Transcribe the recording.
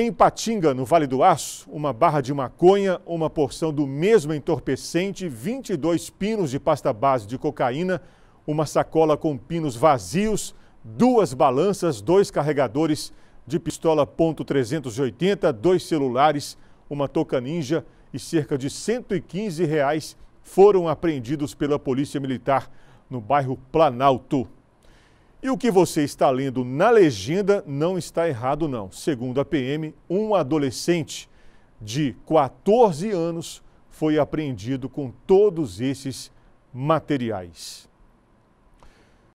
Em Patinga, no Vale do Aço, uma barra de maconha, uma porção do mesmo entorpecente, 22 pinos de pasta base de cocaína, uma sacola com pinos vazios, duas balanças, dois carregadores de pistola .380, dois celulares, uma toca ninja e cerca de 115 reais foram apreendidos pela Polícia Militar no bairro Planalto. E o que você está lendo na legenda não está errado, não. Segundo a PM, um adolescente de 14 anos foi apreendido com todos esses materiais.